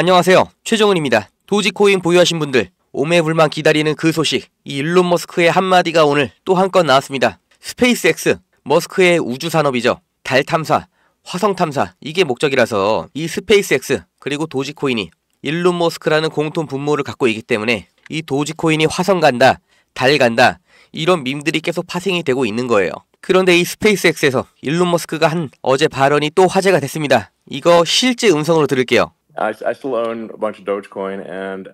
안녕하세요. 최정훈입니다 도지코인 보유하신 분들, 오매불만 기다리는 그 소식, 이 일론 머스크의 한마디가 오늘 또 한 건 나왔습니다. 스페이스X, 머스크의 우주 산업이죠. 달 탐사, 화성 탐사, 이게 목적이라서 이 스페이스X, 그리고 도지코인이 일론 머스크라는 공통 분모를 갖고 있기 때문에 이 도지코인이 화성 간다, 달 간다, 이런 밈들이 계속 파생이 되고 있는 거예요. 그런데 이 스페이스X에서 일론 머스크가 한 어제 발언이 또 화제가 됐습니다. 이거 실제 음성으로 들을게요. I, I still own a bunch of Dogecoin and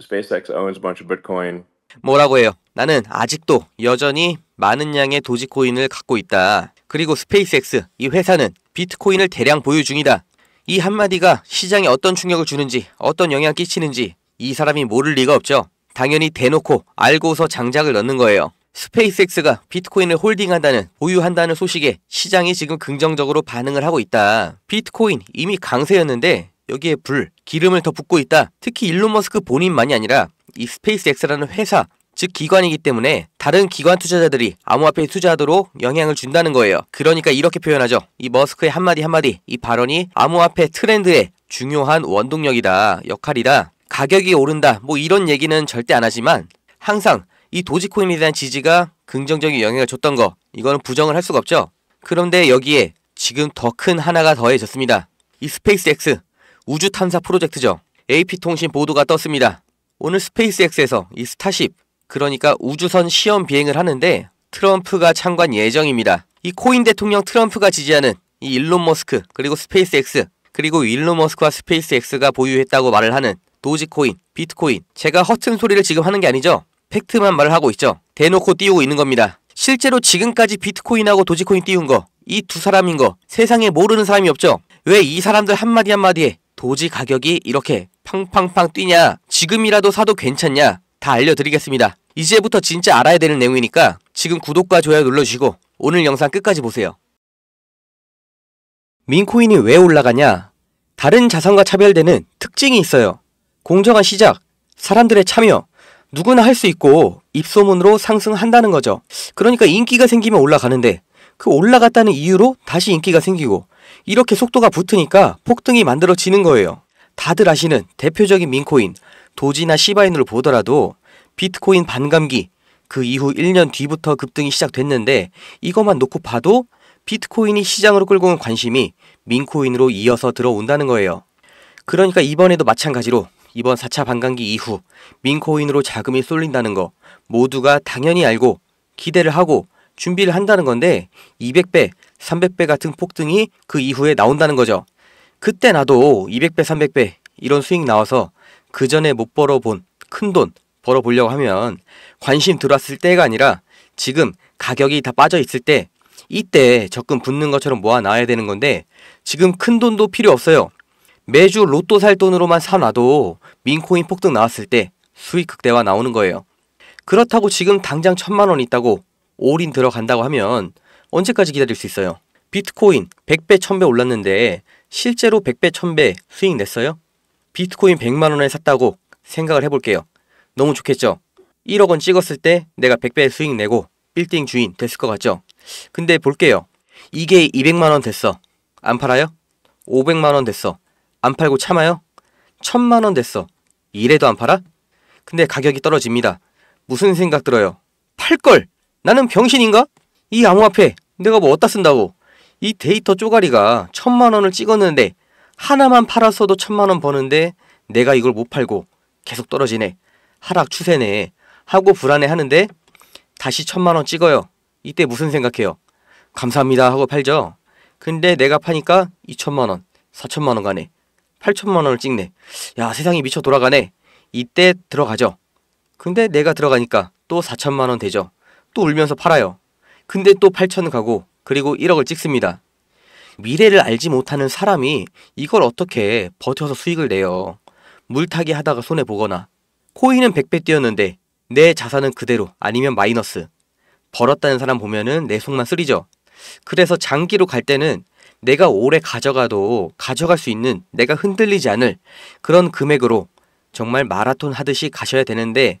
SpaceX owns a bunch of Bitcoin. 뭐라고 해요? 나는 아직도 여전히 많은 양의 도지코인을 갖고 있다. 그리고 스페이스X 이 회사는 비트코인을 대량 보유 중이다. 이 한마디가 시장에 어떤 충격을 주는지 어떤 영향 끼치는지 이 사람이 모를 리가 없죠. 당연히 대놓고 알고서 장작을 넣는 거예요. 스페이스X가 비트코인을 홀딩한다는 보유한다는 소식에 시장이 지금 긍정적으로 반응을 하고 있다. 비트코인 이미 강세였는데 여기에 불, 기름을 더 붓고 있다. 특히 일론 머스크 본인만이 아니라 이 스페이스X라는 회사, 즉 기관이기 때문에 다른 기관 투자자들이 암호화폐에 투자하도록 영향을 준다는 거예요. 그러니까 이렇게 표현하죠. 이 머스크의 한마디 한마디, 이 발언이 암호화폐 트렌드의 중요한 원동력이다, 역할이다. 가격이 오른다, 뭐 이런 얘기는 절대 안 하지만 항상 이 도지코인에 대한 지지가 긍정적인 영향을 줬던 거, 이거는 부정을 할 수가 없죠. 그런데 여기에 지금 더 큰 하나가 더해졌습니다. 이 스페이스X, 우주 탐사 프로젝트죠. AP통신 보도가 떴습니다. 오늘 스페이스X에서 이 스타쉽, 그러니까 우주선 시험 비행을 하는데 트럼프가 참관 예정입니다. 이 코인 대통령 트럼프가 지지하는 이 일론 머스크, 그리고 스페이스X, 그리고 일론 머스크와 스페이스X가 보유했다고 말을 하는 도지코인, 비트코인. 제가 허튼 소리를 지금 하는 게 아니죠. 팩트만 말을 하고 있죠. 대놓고 띄우고 있는 겁니다. 실제로 지금까지 비트코인하고 도지코인 띄운 거, 이 두 사람인 거, 세상에 모르는 사람이 없죠. 왜 이 사람들 한마디 한마디에 도지 가격이 이렇게 팡팡팡 뛰냐 지금이라도 사도 괜찮냐 다 알려드리겠습니다. 이제부터 진짜 알아야 되는 내용이니까 지금 구독과 좋아요 눌러주시고 오늘 영상 끝까지 보세요. 민코인이 왜 올라가냐? 다른 자산과 차별되는 특징이 있어요. 공정한 시작, 사람들의 참여, 누구나 할 수 있고 입소문으로 상승한다는 거죠. 그러니까 인기가 생기면 올라가는데 그 올라갔다는 이유로 다시 인기가 생기고 이렇게 속도가 붙으니까 폭등이 만들어지는 거예요. 다들 아시는 대표적인 민코인 도지나 시바인으로 보더라도 비트코인 반감기 그 이후 1년 뒤부터 급등이 시작됐는데 이것만 놓고 봐도 비트코인이 시장으로 끌고 온 관심이 민코인으로 이어서 들어온다는 거예요. 그러니까 이번에도 마찬가지로 이번 4차 반감기 이후 민코인으로 자금이 쏠린다는 거 모두가 당연히 알고 기대를 하고 준비를 한다는 건데 200배, 300배 같은 폭등이 그 이후에 나온다는 거죠. 그때 나도 200배, 300배 이런 수익 나와서 그 전에 못 벌어본 큰 돈 벌어보려고 하면 관심 들어왔을 때가 아니라 지금 가격이 다 빠져있을 때 이때 적금 붙는 것처럼 모아놔야 되는 건데 지금 큰 돈도 필요 없어요. 매주 로또 살 돈으로만 사놔도 민코인 폭등 나왔을 때 수익 극대화 나오는 거예요. 그렇다고 지금 당장 천만 원 있다고 올인 들어간다고 하면 언제까지 기다릴 수 있어요? 비트코인 100배, 1000배 올랐는데 실제로 100배, 1000배 수익 냈어요? 비트코인 100만원에 샀다고 생각을 해볼게요. 너무 좋겠죠? 1억원 찍었을 때 내가 100배 수익 내고 빌딩 주인 됐을 것 같죠? 근데 볼게요. 이게 200만원 됐어. 안 팔아요? 500만원 됐어. 안 팔고 참아요? 1000만원 됐어. 이래도 안 팔아? 근데 가격이 떨어집니다. 무슨 생각 들어요? 팔걸! 나는 병신인가? 이 암호화폐 내가 뭐 어디다 쓴다고? 이 데이터 쪼가리가 천만 원을 찍었는데 하나만 팔았어도 천만 원 버는데 내가 이걸 못 팔고 계속 떨어지네. 하락 추세네. 하고 불안해하는데 다시 천만 원 찍어요. 이때 무슨 생각해요? 감사합니다 하고 팔죠. 근데 내가 파니까 2천만 원, 4천만 원 가네. 8천만 원을 찍네. 야 세상이 미쳐 돌아가네. 이때 들어가죠. 근데 내가 들어가니까 또 4천만 원 되죠. 또 울면서 팔아요. 근데 또 8천 가고 그리고 1억을 찍습니다. 미래를 알지 못하는 사람이 이걸 어떻게 버텨서 수익을 내요. 물타기 하다가 손해 보거나 코인은 100배 뛰었는데 내 자산은 그대로 아니면 마이너스. 벌었다는 사람 보면은 내 속만 쓰리죠. 그래서 장기로 갈 때는 내가 오래 가져가도 가져갈 수 있는 내가 흔들리지 않을 그런 금액으로 정말 마라톤 하듯이 가셔야 되는데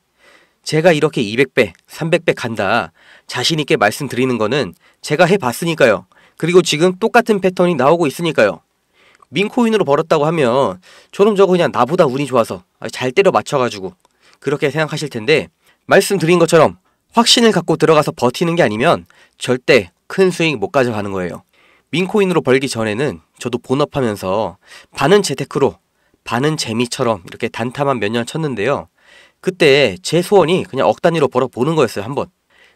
제가 이렇게 200배, 300배 간다 자신있게 말씀드리는 거는 제가 해봤으니까요. 그리고 지금 똑같은 패턴이 나오고 있으니까요. 민코인으로 벌었다고 하면 저놈 저거 그냥 나보다 운이 좋아서 잘 때려 맞춰가지고 그렇게 생각하실 텐데 말씀드린 것처럼 확신을 갖고 들어가서 버티는 게 아니면 절대 큰 수익 못 가져가는 거예요. 민코인으로 벌기 전에는 저도 본업하면서 반은 재테크로 반은 재미처럼 이렇게 단타만 몇 년 쳤는데요. 그때 제 소원이 그냥 억 단위로 벌어보는 거였어요, 한번.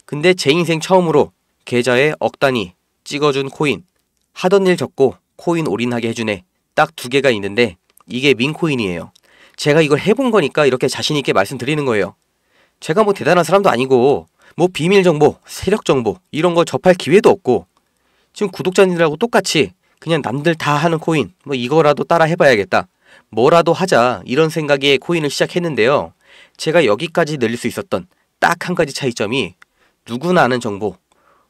근데 제 인생 처음으로 계좌에 억 단위 찍어준 코인, 하던 일 적고 코인 올인하게 해주네. 딱 두 개가 있는데 이게 민코인이에요. 제가 이걸 해본 거니까 이렇게 자신있게 말씀드리는 거예요. 제가 뭐 대단한 사람도 아니고, 뭐 비밀 정보, 세력 정보, 이런 걸 접할 기회도 없고, 지금 구독자님들하고 똑같이 그냥 남들 다 하는 코인, 뭐 이거라도 따라 해봐야겠다. 뭐라도 하자. 이런 생각에 코인을 시작했는데요. 제가 여기까지 늘릴 수 있었던 딱 한 가지 차이점이 누구나 아는 정보,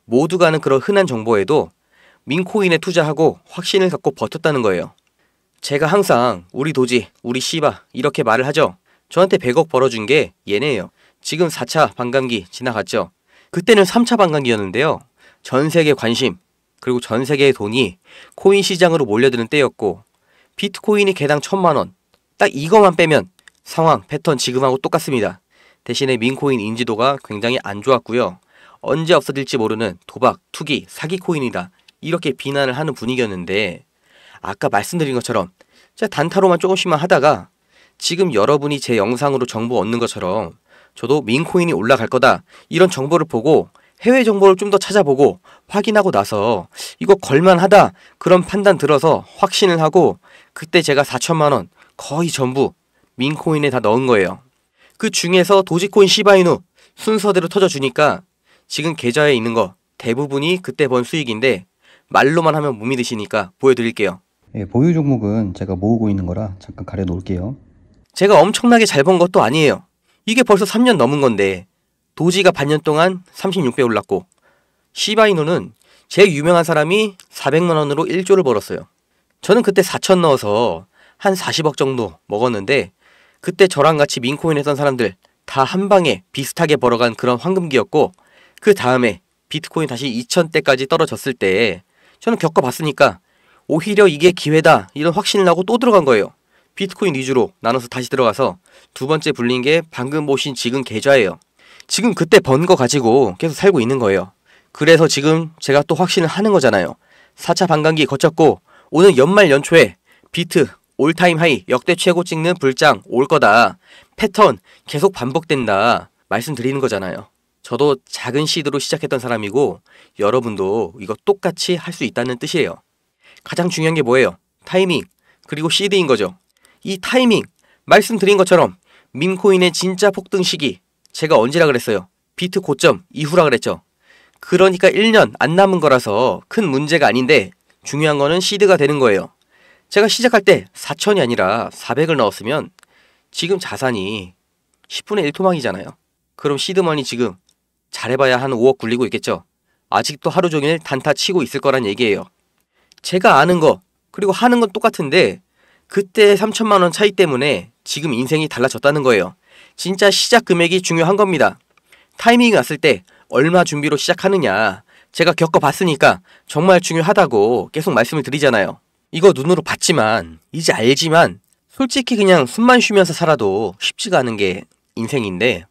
모두가 아는 그런 흔한 정보에도 민코인에 투자하고 확신을 갖고 버텼다는 거예요. 제가 항상 우리 도지, 우리 씨바 이렇게 말을 하죠. 저한테 100억 벌어준 게 얘네예요. 지금 4차 반감기 지나갔죠. 그때는 3차 반감기였는데요. 전 세계 관심, 그리고 전 세계의 돈이 코인 시장으로 몰려드는 때였고, 비트코인이 개당 천만 원. 딱 이거만 빼면 상황, 패턴 지금하고 똑같습니다. 대신에 민코인 인지도가 굉장히 안 좋았고요. 언제 없어질지 모르는 도박, 투기, 사기 코인이다. 이렇게 비난을 하는 분위기였는데 아까 말씀드린 것처럼 제 단타로만 조금씩만 하다가 지금 여러분이 제 영상으로 정보 얻는 것처럼 저도 민코인이 올라갈 거다. 이런 정보를 보고 해외 정보를 좀 더 찾아보고 확인하고 나서 이거 걸만하다. 그런 판단 들어서 확신을 하고 그때 제가 4천만 원 거의 전부 윈코인에 다 넣은 거예요. 그 중에서 도지코인 시바이누 순서대로 터져주니까 지금 계좌에 있는 거 대부분이 그때 번 수익인데 말로만 하면 못 믿으시니까 보여드릴게요. 예, 보유 종목은 제가 모으고 있는 거라 잠깐 가려놓을게요. 제가 엄청나게 잘 본 것도 아니에요. 이게 벌써 3년 넘은 건데 도지가 반년 동안 36배 올랐고 시바이누는 제일 유명한 사람이 400만 원으로 1조를 벌었어요. 저는 그때 4천 넣어서 한 40억 정도 먹었는데 그때 저랑 같이 민코인 했던 사람들 다 한 방에 비슷하게 벌어간 그런 황금기였고 그 다음에 비트코인 다시 2천대까지 떨어졌을 때 저는 겪어봤으니까 오히려 이게 기회다 이런 확신을 하고 또 들어간 거예요. 비트코인 위주로 나눠서 다시 들어가서 두 번째 불린 게 방금 보신 지금 계좌예요. 지금 그때 번 거 가지고 계속 살고 있는 거예요. 그래서 지금 제가 또 확신을 하는 거잖아요. 4차 반감기 거쳤고 오늘 연말 연초에 비트 올타임 하이 역대 최고 찍는 불장 올 거다. 패턴 계속 반복된다. 말씀드리는 거잖아요. 저도 작은 시드로 시작했던 사람이고 여러분도 이거 똑같이 할 수 있다는 뜻이에요. 가장 중요한 게 뭐예요? 타이밍 그리고 시드인 거죠. 이 타이밍 말씀드린 것처럼 민코인의 진짜 폭등 시기 제가 언제라 그랬어요? 비트 고점 이후라 그랬죠. 그러니까 1년 안 남은 거라서 큰 문제가 아닌데 중요한 거는 시드가 되는 거예요. 제가 시작할 때 4천이 아니라 400을 넣었으면 지금 자산이 10분의 1 토막이잖아요. 그럼 시드머니 지금 잘해봐야 한 5억 굴리고 있겠죠. 아직도 하루 종일 단타 치고 있을 거란 얘기예요. 제가 아는 거 그리고 하는 건 똑같은데 그때 3천만 원 차이 때문에 지금 인생이 달라졌다는 거예요. 진짜 시작 금액이 중요한 겁니다. 타이밍이 왔을 때 얼마 준비로 시작하느냐 제가 겪어봤으니까 정말 중요하다고 계속 말씀을 드리잖아요. 이거 눈으로 봤지만 이제 알지만 솔직히 그냥 숨만 쉬면서 살아도 쉽지가 않은 게 인생인데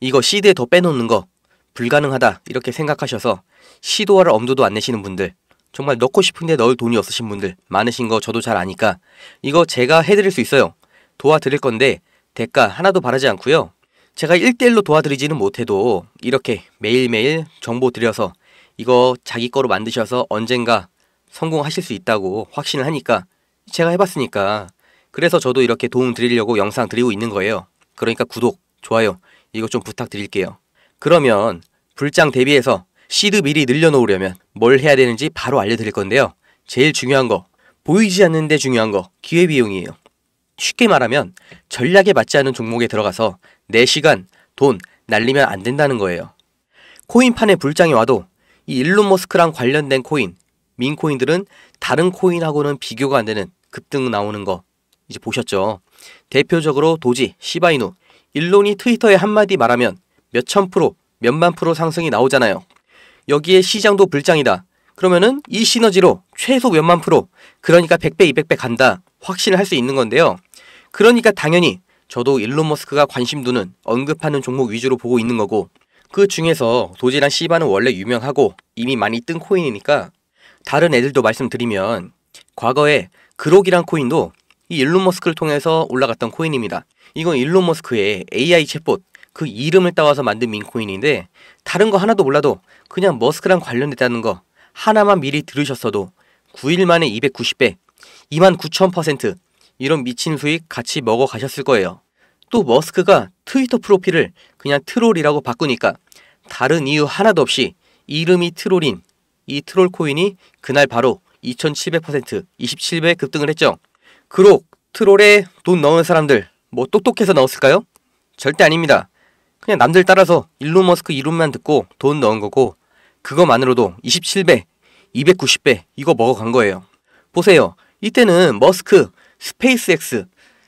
이거 시드에 더 빼놓는 거 불가능하다 이렇게 생각하셔서 시도할 엄두도 안 내시는 분들 정말 넣고 싶은데 넣을 돈이 없으신 분들 많으신 거 저도 잘 아니까 이거 제가 해드릴 수 있어요 도와드릴 건데 대가 하나도 바라지 않고요 제가 1대1로 도와드리지는 못해도 이렇게 매일매일 정보 드려서 이거 자기 거로 만드셔서 언젠가 성공하실 수 있다고 확신을 하니까 제가 해봤으니까 그래서 저도 이렇게 도움 드리려고 영상 드리고 있는 거예요. 그러니까 구독, 좋아요 이거 좀 부탁드릴게요. 그러면 불장 대비해서 시드 미리 늘려놓으려면 뭘 해야 되는지 바로 알려드릴 건데요. 제일 중요한 거, 보이지 않는데 중요한 거, 기회비용이에요. 쉽게 말하면 전략에 맞지 않은 종목에 들어가서 4 시간, 돈 날리면 안 된다는 거예요. 코인판에 불장이 와도 이 일론 머스크랑 관련된 코인, 민코인들은 다른 코인하고는 비교가 안 되는 급등 나오는 거 이제 보셨죠. 대표적으로 도지, 시바이누, 일론이 트위터에 한마디 말하면 몇천 프로, 몇만 프로 상승이 나오잖아요. 여기에 시장도 불장이다. 그러면은 이 시너지로 최소 몇만 프로, 그러니까 100배, 200배 간다. 확신을 할 수 있는 건데요. 그러니까 당연히 저도 일론 머스크가 관심 두는 언급하는 종목 위주로 보고 있는 거고 그 중에서 도지랑 시바는 원래 유명하고 이미 많이 뜬 코인이니까 다른 애들도 말씀드리면 과거에 그록이란 코인도 이 일론 머스크를 통해서 올라갔던 코인입니다. 이건 일론 머스크의 AI 챗봇 그 이름을 따와서 만든 민코인인데 다른 거 하나도 몰라도 그냥 머스크랑 관련됐다는 거 하나만 미리 들으셨어도 9일 만에 290배, 29,000% 이런 미친 수익 같이 먹어 가셨을 거예요. 또 머스크가 트위터 프로필을 그냥 트롤이라고 바꾸니까 다른 이유 하나도 없이 이름이 트롤인 이 트롤 코인이 그날 바로 2700% 27배 급등을 했죠. 그록 트롤에 돈 넣은 사람들 뭐 똑똑해서 넣었을까요? 절대 아닙니다. 그냥 남들 따라서 일론 머스크 이름만 듣고 돈 넣은 거고 그거만으로도 27배, 290배 이거 먹어간 거예요. 보세요. 이때는 머스크, 스페이스X,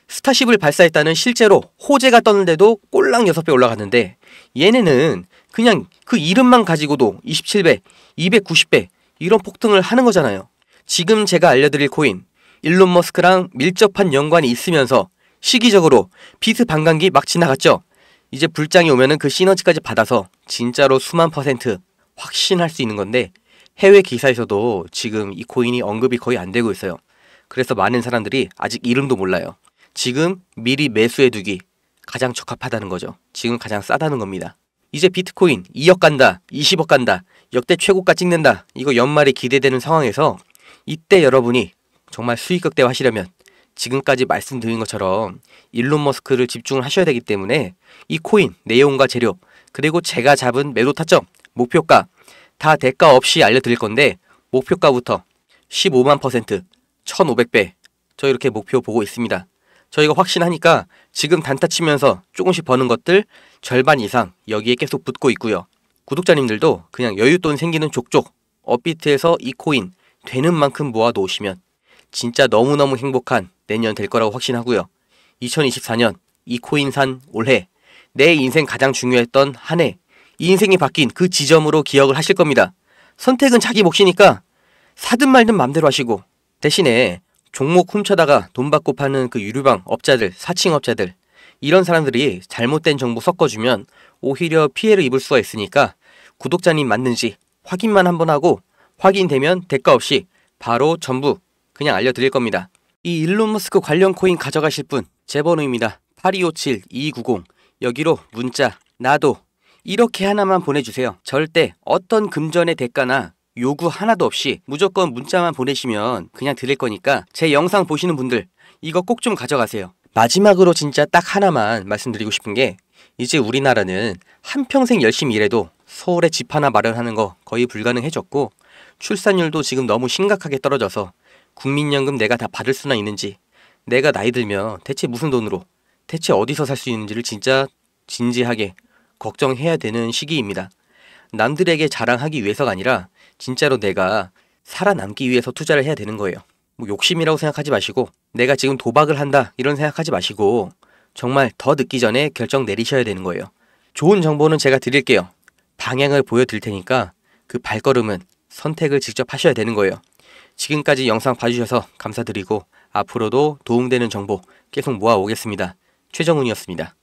스타쉽을 발사했다는 실제로 호재가 떴는데도 꼴랑 6배 올라갔는데 얘네는 그냥 그 이름만 가지고도 27배, 290배 이런 폭등을 하는 거잖아요. 지금 제가 알려드릴 코인, 일론 머스크랑 밀접한 연관이 있으면서 시기적으로 비트 반감기 막 지나갔죠. 이제 불장이 오면은 그 시너지까지 받아서 진짜로 수만 퍼센트 확신할 수 있는 건데 해외 기사에서도 지금 이 코인이 언급이 거의 안 되고 있어요. 그래서 많은 사람들이 아직 이름도 몰라요. 지금 미리 매수해두기 가장 적합하다는 거죠. 지금 가장 싸다는 겁니다. 이제 비트코인 2억 간다, 20억 간다, 역대 최고가 찍는다. 이거 연말에 기대되는 상황에서 이때 여러분이 정말 수익 극대화하시려면 지금까지 말씀드린 것처럼 일론 머스크를 집중을 하셔야 되기 때문에 이 코인 내용과 재료 그리고 제가 잡은 매도 타점 목표가 다 대가 없이 알려드릴 건데 목표가부터 15만 퍼센트 1500배 저 이렇게 목표 보고 있습니다. 저희가 확신하니까 지금 단타 치면서 조금씩 버는 것들 절반 이상 여기에 계속 붙고 있고요. 구독자님들도 그냥 여윳돈 생기는 족족 업비트에서 이 코인 되는 만큼 모아 놓으시면 진짜 너무너무 행복한 내년 될 거라고 확신하고요. 2024년 이 코인 산 올해 내 인생 가장 중요했던 한해이 인생이 바뀐 그 지점으로 기억을 하실 겁니다. 선택은 자기 몫이니까 사든 말든 맘대로 하시고 대신에 종목 훔쳐다가 돈 받고 파는 그유류방 업자들, 사칭 업자들 이런 사람들이 잘못된 정보 섞어주면 오히려 피해를 입을 수가 있으니까 구독자님 맞는지 확인만 한번 하고 확인되면 대가 없이 바로 전부 그냥 알려드릴 겁니다. 이 일론 머스크 관련 코인 가져가실 분 제 번호입니다. 8257-2290 여기로 문자 나도 이렇게 하나만 보내주세요. 절대 어떤 금전의 대가나 요구 하나도 없이 무조건 문자만 보내시면 그냥 드릴 거니까 제 영상 보시는 분들 이거 꼭 좀 가져가세요. 마지막으로 진짜 딱 하나만 말씀드리고 싶은 게 이제 우리나라는 한평생 열심히 일해도 서울에 집 하나 마련하는 거 거의 불가능해졌고 출산율도 지금 너무 심각하게 떨어져서 국민연금 내가 다 받을 수나 있는지 내가 나이 들면 대체 무슨 돈으로 대체 어디서 살 수 있는지를 진짜 진지하게 걱정해야 되는 시기입니다. 남들에게 자랑하기 위해서가 아니라 진짜로 내가 살아남기 위해서 투자를 해야 되는 거예요. 뭐 욕심이라고 생각하지 마시고 내가 지금 도박을 한다 이런 생각하지 마시고 정말 더 늦기 전에 결정 내리셔야 되는 거예요. 좋은 정보는 제가 드릴게요. 방향을 보여드릴 테니까 그 발걸음은 선택을 직접 하셔야 되는 거예요. 지금까지 영상 봐주셔서 감사드리고 앞으로도 도움되는 정보 계속 모아오겠습니다. 최정훈이었습니다.